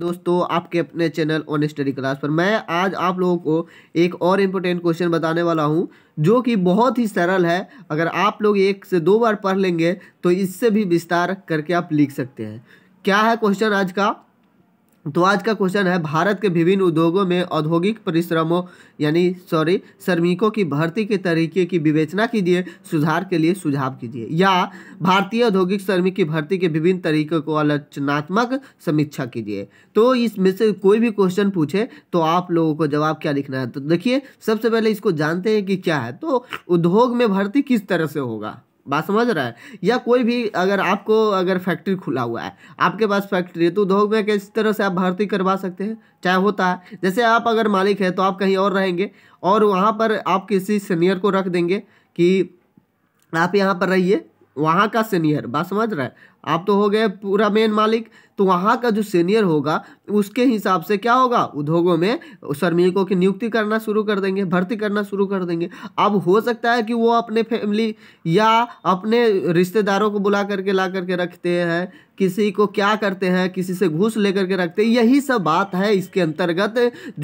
दोस्तों आपके अपने चैनल ऑन स्टडी क्लास पर मैं आज आप लोगों को एक और इम्पोर्टेंट क्वेश्चन बताने वाला हूं जो कि बहुत ही सरल है अगर आप लोग एक से दो बार पढ़ लेंगे तो इससे भी विस्तार करके आप लिख सकते हैं क्या है क्वेश्चन आज का तो आज का क्वेश्चन है भारत के विभिन्न उद्योगों में औद्योगिक परिश्रमों यानी सॉरी श्रमिकों की भर्ती के तरीके की विवेचना कीजिए सुधार के लिए सुझाव कीजिए या भारतीय औद्योगिक श्रमिक की भर्ती के विभिन्न तरीकों को आलोचनात्मक समीक्षा कीजिए तो इसमें से कोई भी क्वेश्चन पूछे तो आप लोगों को जवाब क्या लिखना है तो देखिए सबसे पहले इसको जानते हैं कि क्या है तो उद्योग में भर्ती किस तरह से होगा बात समझ रहा है या कोई भी अगर आपको अगर फैक्ट्री खुला हुआ है आपके पास फैक्ट्री है तो उद्योग में किस तरह से आप भर्ती करवा सकते हैं चाहे होता है जैसे आप अगर मालिक हैं तो आप कहीं और रहेंगे और वहाँ पर आप किसी सीनियर को रख देंगे कि आप यहाँ पर रहिए वहाँ का सीनियर बात समझ रहा है आप तो हो गए पूरा मेन मालिक तो वहाँ का जो सीनियर होगा उसके हिसाब से क्या होगा उद्योगों में श्रमिकों की नियुक्ति करना शुरू कर देंगे भर्ती करना शुरू कर देंगे अब हो सकता है कि वो अपने फैमिली या अपने रिश्तेदारों को बुला करके ला करके रखते हैं किसी को क्या करते हैं किसी से घूस लेकर के रखते हैं यही सब बात है इसके अंतर्गत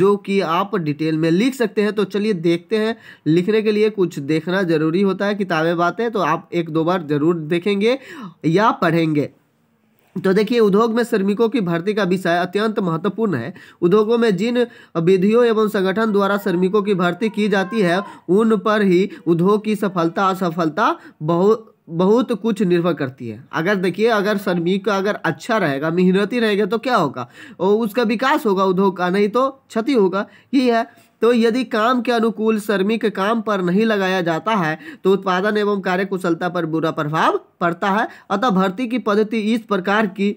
जो कि आप डिटेल में लिख सकते हैं तो चलिए देखते हैं लिखने के लिए कुछ देखना ज़रूरी होता है किताबें बातें तो आप एक दो बार ज़रूर देखेंगे या पढ़ेंगे तो देखिए उद्योग में श्रमिकों की भर्ती का विषय अत्यंत महत्वपूर्ण है उद्योगों में जिन विधियों एवं संगठन द्वारा श्रमिकों की भर्ती की जाती है उन पर ही उद्योग की सफलता असफलता बहुत बहुत कुछ निर्भर करती है अगर देखिए अगर श्रमिक का अगर अच्छा रहेगा मेहनती रहेगा तो क्या होगा और उसका विकास होगा उद्योग का नहीं तो क्षति होगा यही है तो यदि काम के अनुकूल श्रमिक काम पर नहीं लगाया जाता है तो उत्पादन एवं कार्य कुशलता पर बुरा प्रभाव पड़ता है अतः भर्ती की पद्धति इस प्रकार की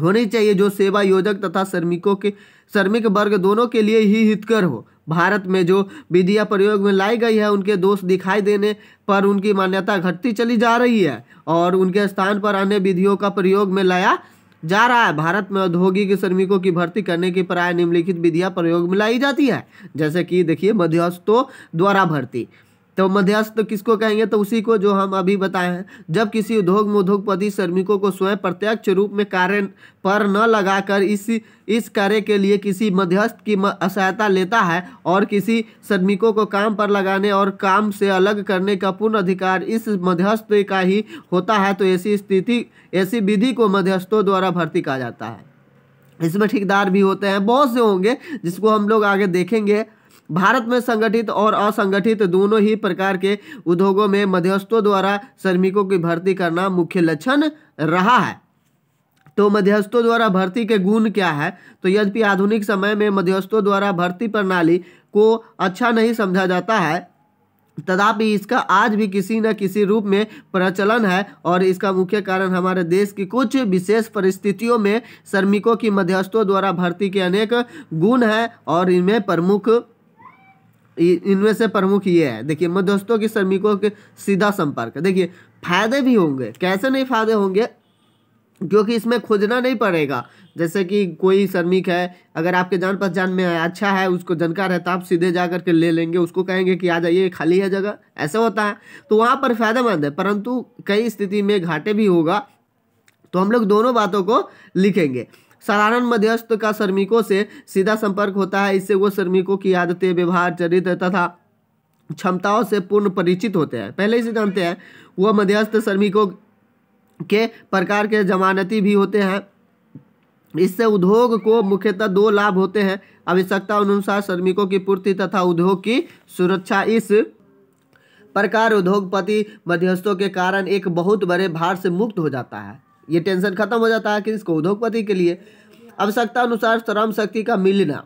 होनी चाहिए जो सेवा योजक तथा श्रमिकों के श्रमिक वर्ग दोनों के लिए ही हितकर हो भारत में जो विधिया प्रयोग में लाई गई है उनके दोष दिखाई देने पर उनकी मान्यता घटती चली जा रही है और उनके स्थान पर अन्य विधियों का प्रयोग में लाया जा रहा है भारत में औद्योगिक श्रमिकों की भर्ती करने की प्राय निम्नलिखित विधियां प्रयोग में लाई जाती है जैसे कि देखिए मध्यस्थों द्वारा भर्ती तो मध्यस्थ तो किसको कहेंगे तो उसी को जो हम अभी बताए हैं जब किसी उद्योग में उद्योगपति श्रमिकों को स्वयं प्रत्यक्ष रूप में कार्य पर न लगाकर इस इस कार्य के लिए किसी मध्यस्थ की सहायता लेता है और किसी श्रमिकों को काम पर लगाने और काम से अलग करने का पूर्ण अधिकार इस मध्यस्थ का ही होता है तो ऐसी स्थिति ऐसी विधि को मध्यस्थों द्वारा भर्ती कहा जाता है इसमें ठेकेदार भी होते हैं बहुत से होंगे जिसको हम लोग आगे देखेंगे भारत में संगठित और असंगठित दोनों ही प्रकार के उद्योगों में मध्यस्थों द्वारा श्रमिकों की भर्ती करना मुख्य लक्षण रहा है तो मध्यस्थों द्वारा भर्ती के गुण क्या है तो यद्यपि आधुनिक समय में मध्यस्थों द्वारा भर्ती प्रणाली को अच्छा नहीं समझा जाता है तथापि इसका आज भी किसी न किसी रूप में प्रचलन है और इसका मुख्य कारण हमारे देश की कुछ विशेष परिस्थितियों में श्रमिकों की मध्यस्थों द्वारा भर्ती के अनेक गुण हैं और इनमें प्रमुख इनमें से प्रमुख ये है देखिए मध्यस्थों की श्रमिकों के सीधा संपर्क देखिए फायदे भी होंगे कैसे नहीं फायदे होंगे क्योंकि इसमें खोजना नहीं पड़ेगा जैसे कि कोई श्रमिक है अगर आपके जान पहचान में है अच्छा है उसको जानकार है तो आप सीधे जा कर के ले लेंगे उसको कहेंगे कि आ जाइए खाली है जगह ऐसा होता है तो वहाँ पर फायदेमंद है परंतु कई स्थिति में घाटे भी होगा तो हम लोग दोनों बातों को लिखेंगे साधारण मध्यस्थ का श्रमिकों से सीधा संपर्क होता है इससे वो श्रमिकों की आदतें व्यवहार चरित्र तथा क्षमताओं से पूर्ण परिचित होते हैं पहले ही से जानते हैं वह मध्यस्थ श्रमिकों के प्रकार के जमानती भी होते हैं इससे उद्योग को मुख्यतः दो लाभ होते हैं आवश्यकता अनुसार श्रमिकों की पूर्ति तथा उद्योग की सुरक्षा इस प्रकार उद्योगपति मध्यस्थों के कारण एक बहुत बड़े भार से मुक्त हो जाता है ये टेंशन खत्म हो जाता है कि इसको उद्योगपति के लिए आवश्यकता अनुसार श्रम शक्ति का मिलना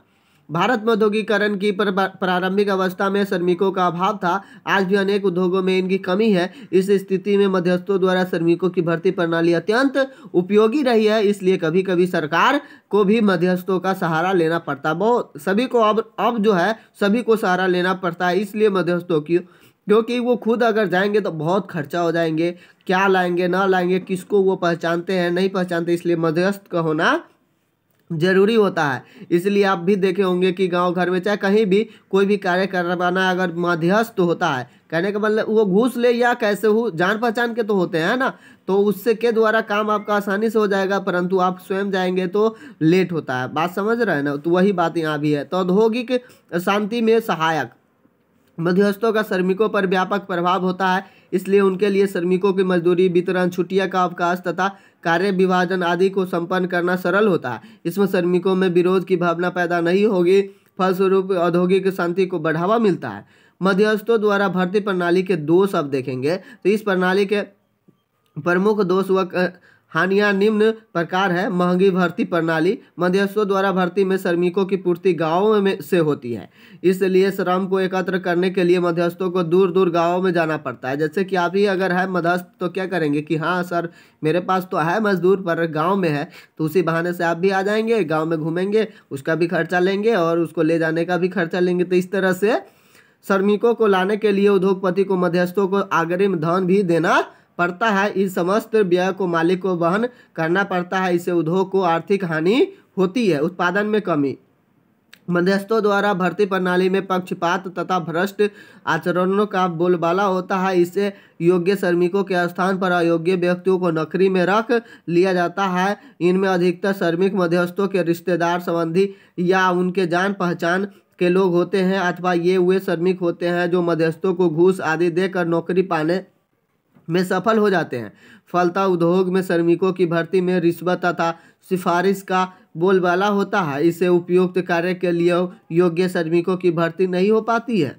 भारत में औद्योगिकरण की प्रारंभिक अवस्था में श्रमिकों का अभाव था आज भी अनेक उद्योगों में इनकी कमी है इस स्थिति में मध्यस्थों द्वारा श्रमिकों की भर्ती प्रणाली अत्यंत उपयोगी रही है इसलिए कभी कभी सरकार को भी मध्यस्थों का सहारा लेना पड़ता बहुत सभी को अब अब जो है सभी को सहारा लेना पड़ता है इसलिए मध्यस्थों की क्योंकि वो खुद अगर जाएंगे तो बहुत खर्चा हो जाएंगे क्या लाएंगे ना लाएंगे किसको वो पहचानते हैं नहीं पहचानते इसलिए मध्यस्थ का होना जरूरी होता है इसलिए आप भी देखे होंगे कि गांव घर में चाहे कहीं भी कोई भी कार्य करवाना अगर मध्यस्थ होता है कहने का मतलब वो घूस ले या कैसे हो जान पहचान के तो होते हैं ना तो उससे के द्वारा काम आपका आसानी से हो जाएगा परंतु आप स्वयं जाएंगे तो लेट होता है बात समझ रहे हैं ना तो वही बात यहाँ भी है तो औद्योगिक शांति में सहायक मध्यस्थों का श्रमिकों पर व्यापक प्रभाव होता है इसलिए उनके लिए श्रमिकों की मजदूरी वितरण छुट्टियां का अवकाश तथा कार्य विभाजन आदि को संपन्न करना सरल होता है इसमें श्रमिकों में विरोध की भावना पैदा नहीं होगी फलस्वरूप औद्योगिक शांति को बढ़ावा मिलता है मध्यस्थों द्वारा भर्ती प्रणाली के दोष अब देखेंगे तो इस प्रणाली के प्रमुख दोष व हानियां निम्न प्रकार है महंगी भर्ती प्रणाली मध्यस्थों द्वारा भर्ती में श्रमिकों की पूर्ति गाँवों में से होती है इसलिए श्रम को एकत्र करने के लिए मध्यस्थों को दूर दूर गाँवों में जाना पड़ता है जैसे कि आप ही अगर है मध्यस्थ तो क्या करेंगे कि हाँ सर मेरे पास तो है मजदूर पर गाँव में है तो उसी बहाने से आप भी आ जाएंगे गाँव में घूमेंगे उसका भी खर्चा लेंगे और उसको ले जाने का भी खर्चा लेंगे तो इस तरह से श्रमिकों को लाने के लिए उद्योगपति को मध्यस्थों को अग्रिम धन भी देना पड़ता है इस समस्त व्यय को मालिक को वहन करना पड़ता है इससे उद्योग को आर्थिक हानि होती है उत्पादन में कमी मध्यस्थों द्वारा भर्ती प्रणाली में पक्षपात तथा भ्रष्ट आचरणों का बोलबाला होता है इससे योग्य श्रमिकों के स्थान पर अयोग्य व्यक्तियों को नौकरी में रख लिया जाता है इनमें अधिकतर श्रमिक मध्यस्थों के रिश्तेदार संबंधी या उनके जान पहचान के लोग होते हैं अथवा ये हुए श्रमिक होते हैं जो मध्यस्थों को घूस आदि देकर नौकरी पाने में सफल हो जाते हैं फलता उद्योग में श्रमिकों की भर्ती में रिश्वत तथा सिफारिश का बोलबाला होता है इसे उपयुक्त कार्य के लिए योग्य श्रमिकों की भर्ती नहीं हो पाती है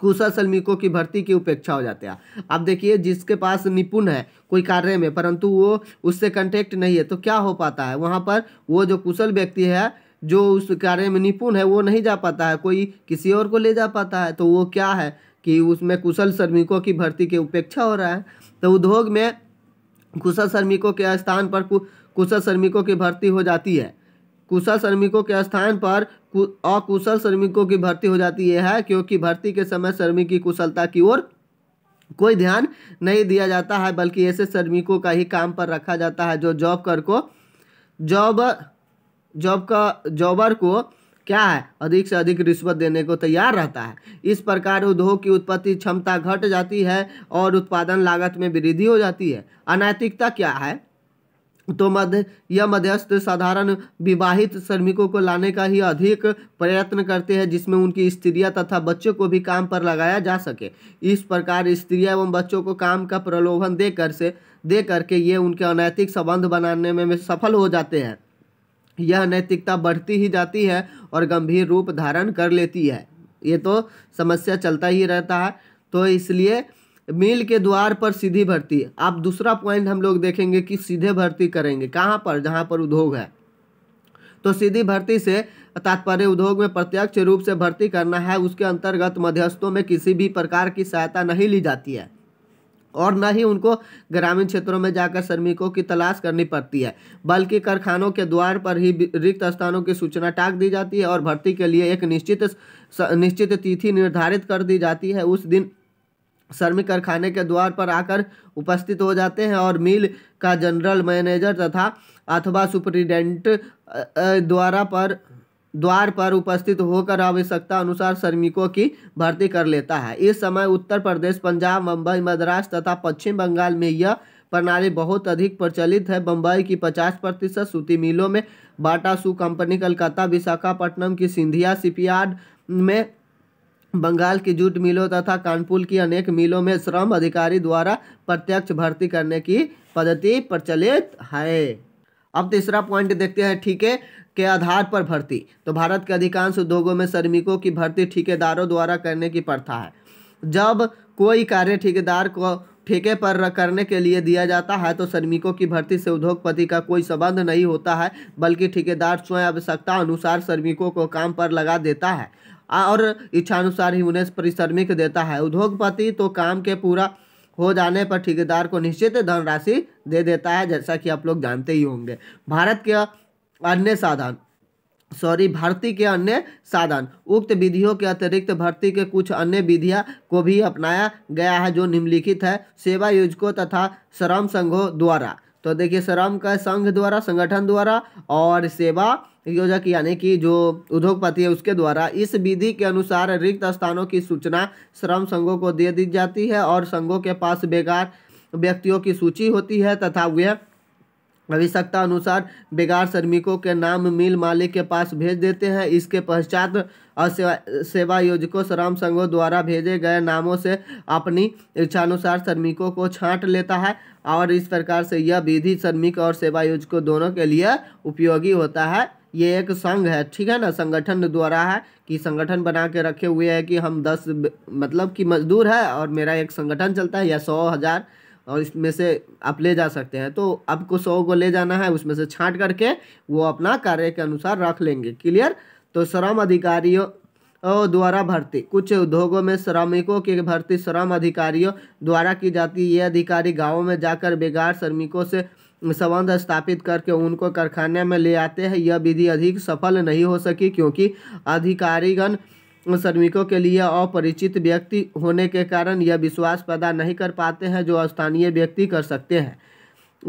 कुशल श्रमिकों की भर्ती की उपेक्षा हो जाती है अब देखिए जिसके पास निपुण है कोई कार्य में परंतु वो उससे कंटेक्ट नहीं है तो क्या हो पाता है वहाँ पर वो जो कुशल व्यक्ति है जो उस कार्य में निपुण है वो नहीं जा पाता है कोई किसी और को ले जा पाता है तो वो क्या है कि उसमें कुशल श्रमिकों की भर्ती की उपेक्षा हो रहा है तो उद्योग में कुशल श्रमिकों के स्थान पर कुशल श्रमिकों की भर्ती हो जाती है कुशल श्रमिकों के स्थान पर अकुशल श्रमिकों की भर्ती हो जाती है क्योंकि भर्ती के समय श्रमिक की कुशलता की ओर कोई ध्यान नहीं दिया जाता है बल्कि ऐसे श्रमिकों का ही काम पर रखा जाता है जो जॉब कर को जॉब जॉब का जॉबर को क्या है अधिक से अधिक रिश्वत देने को तैयार रहता है इस प्रकार उद्योग की उत्पत्ति क्षमता घट जाती है और उत्पादन लागत में वृद्धि हो जाती है अनैतिकता क्या है तो मध्य यह मध्यस्थ साधारण विवाहित श्रमिकों को लाने का ही अधिक प्रयत्न करते हैं जिसमें उनकी स्त्रियां तथा बच्चों को भी काम पर लगाया जा सके इस प्रकार स्त्रियां एवं बच्चों को काम का प्रलोभन देकर से दे करके ये उनके अनैतिक संबंध बनाने में, में सफल हो जाते हैं यह नैतिकता बढ़ती ही जाती है और गंभीर रूप धारण कर लेती है ये तो समस्या चलता ही रहता है तो इसलिए मील के द्वार पर सीधी भर्ती आप दूसरा पॉइंट हम लोग देखेंगे कि सीधे भर्ती करेंगे कहाँ पर जहाँ पर उद्योग है तो सीधी भर्ती से तात्पर्य उद्योग में प्रत्यक्ष रूप से भर्ती करना है उसके अंतर्गत मध्यस्थों में किसी भी प्रकार की सहायता नहीं ली जाती है और न ही उनको ग्रामीण क्षेत्रों में जाकर श्रमिकों की तलाश करनी पड़ती है बल्कि कारखानों के द्वार पर ही रिक्त स्थानों की सूचना टाक दी जाती है और भर्ती के लिए एक निश्चित निश्चित तिथि निर्धारित कर दी जाती है उस दिन श्रमिक कारखाने के द्वार पर आकर उपस्थित हो जाते हैं और मिल का जनरल मैनेजर तथा अथवा सुपरिटेंडेंट द्वारा पर द्वार पर उपस्थित होकर आवश्यकता अनुसार श्रमिकों की भर्ती कर लेता है इस समय उत्तर प्रदेश पंजाब मुंबई मद्रास तथा पश्चिम बंगाल में यह प्रणाली बहुत अधिक प्रचलित है बंबई की 50 प्रतिशत सूती मिलों में Bata shoe company Calcutta Visakhapatnam की सिंधिया शिपयार्ड में बंगाल की जूट मिलों तथा कानपुर की अनेक मिलों में श्रम अधिकारी द्वारा प्रत्यक्ष भर्ती करने की पद्धति प्रचलित है अब तीसरा पॉइंट देखते हैं ठीक है के आधार पर भर्ती तो भारत के अधिकांश उद्योगों में श्रमिकों की भर्ती ठेकेदारों द्वारा करने की प्रथा है जब कोई कार्य ठेकेदार को ठेके पर करने के लिए दिया जाता है तो श्रमिकों की भर्ती से उद्योगपति का कोई संबंध नहीं होता है बल्कि ठेकेदार स्वयं आवश्यकता अनुसार श्रमिकों को काम पर लगा देता है और इच्छानुसार ही उन्हें परिश्रमिक देता है उद्योगपति तो काम के पूरा हो जाने पर ठेकेदार को निश्चित धनराशि दे देता है जैसा कि आप लोग जानते ही होंगे भारत के अन्य साधन सॉरी भर्ती के अन्य साधन उक्त विधियों के अतिरिक्त भर्ती के कुछ अन्य विधियां को भी अपनाया गया है जो निम्नलिखित है सेवा योजकों तथा श्रम संघों द्वारा तो देखिए श्रम का संघ द्वारा संगठन द्वारा और सेवा योजक यानी कि जो उद्योगपति है उसके द्वारा इस विधि के अनुसार रिक्त स्थानों की सूचना श्रम संघों को दे दी जाती है और संघों के पास बेकार व्यक्तियों की सूची होती है तथा वे आवश्यकता अनुसार बेगार श्रमिकों के नाम मिल मालिक के पास भेज देते हैं इसके पश्चात सेवा सेवा योजकों श्रम संघों द्वारा भेजे गए नामों से अपनी इच्छानुसार श्रमिकों को छांट लेता है और इस प्रकार से यह विधि श्रमिक और सेवा योजकों दोनों के लिए उपयोगी होता है ये एक संघ है ठीक है ना संगठन द्वारा है कि संगठन बना के रखे हुए है कि हम दस मतलब कि मजदूर है और मेरा एक संगठन चलता है या सौ हज़ार और इसमें से आप ले जा सकते हैं तो आपको सौ को ले जाना है उसमें से छांट करके वो अपना कार्य के अनुसार रख लेंगे क्लियर तो श्रम अधिकारियों द्वारा भर्ती कुछ उद्योगों में श्रमिकों की भर्ती श्रम अधिकारियों द्वारा की जाती है ये अधिकारी गाँव में जाकर बेगार श्रमिकों से संबंध स्थापित करके उनको कारखाने में ले आते हैं यह विधि अधिक सफल नहीं हो सकी क्योंकि अधिकारीगण श्रमिकों के लिए अपरिचित व्यक्ति होने के कारण यह विश्वास पैदा नहीं कर पाते हैं जो स्थानीय व्यक्ति कर सकते हैं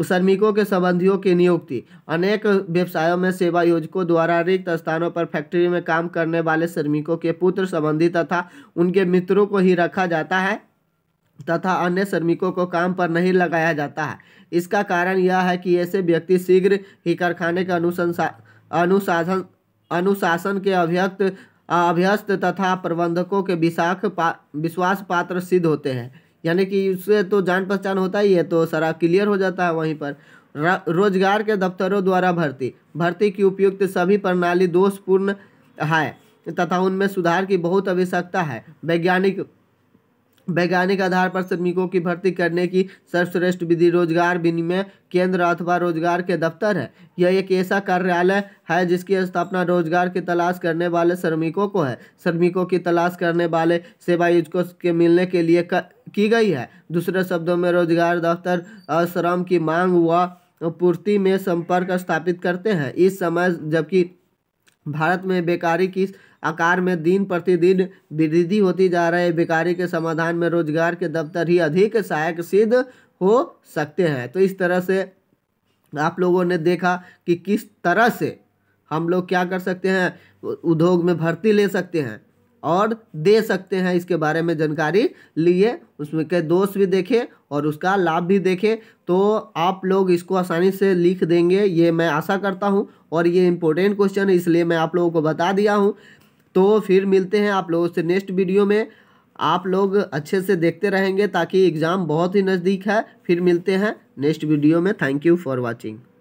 श्रमिकों के संबंधियों की नियुक्ति अनेक व्यवसायों में सेवा योजकों द्वारा रिक्त स्थानों पर फैक्ट्री में काम करने वाले श्रमिकों के पुत्र संबंधी तथा उनके मित्रों को ही रखा जाता है तथा अन्य श्रमिकों को काम पर नहीं लगाया जाता है इसका कारण यह है कि ऐसे व्यक्ति शीघ्र ही कारखाने के अनुसंसा अनुशासन अनुशासन के अभ्यक्त अभ्यस्त तथा प्रबंधकों के विशाख पा विश्वास पात्र सिद्ध होते हैं यानी कि उससे तो जान पहचान होता ही है तो सारा क्लियर हो जाता है वहीं पर रोजगार के दफ्तरों द्वारा भर्ती भर्ती की उपयुक्त सभी प्रणाली दोषपूर्ण है तथा उनमें सुधार की बहुत आवश्यकता है वैज्ञानिक वैज्ञानिक आधार पर श्रमिकों की भर्ती करने की सर्वश्रेष्ठ विधि रोजगार विनिमय केंद्र अथवा रोजगार के दफ्तर है यह एक ऐसा कार्यालय है जिसकी स्थापना रोजगार की तलाश करने वाले श्रमिकों को है श्रमिकों की तलाश करने वाले सेवायुजकों के मिलने के लिए की गई है दूसरे शब्दों में रोजगार दफ्तर श्रम की मांग व पूर्ति में संपर्क स्थापित करते हैं इस समय जबकि भारत में बेकारी किस आकार में दिन प्रतिदिन वृद्धि होती जा रही है बेकारी के समाधान में रोजगार के दफ्तर ही अधिक सहायक सिद्ध हो सकते हैं तो इस तरह से आप लोगों ने देखा कि किस तरह से हम लोग क्या कर सकते हैं उद्योग में भर्ती ले सकते हैं और दे सकते हैं इसके बारे में जानकारी लिए उसमें के दोष भी देखें और उसका लाभ भी देखें तो आप लोग इसको आसानी से लिख देंगे ये मैं आशा करता हूँ और ये इम्पोर्टेंट क्वेश्चन है इसलिए मैं आप लोगों को बता दिया हूँ तो फिर मिलते हैं आप लोगों से नेक्स्ट वीडियो में आप लोग अच्छे से देखते रहेंगे ताकि एग्ज़ाम बहुत ही नज़दीक है फिर मिलते हैं नेक्स्ट वीडियो में थैंक यू फॉर वॉचिंग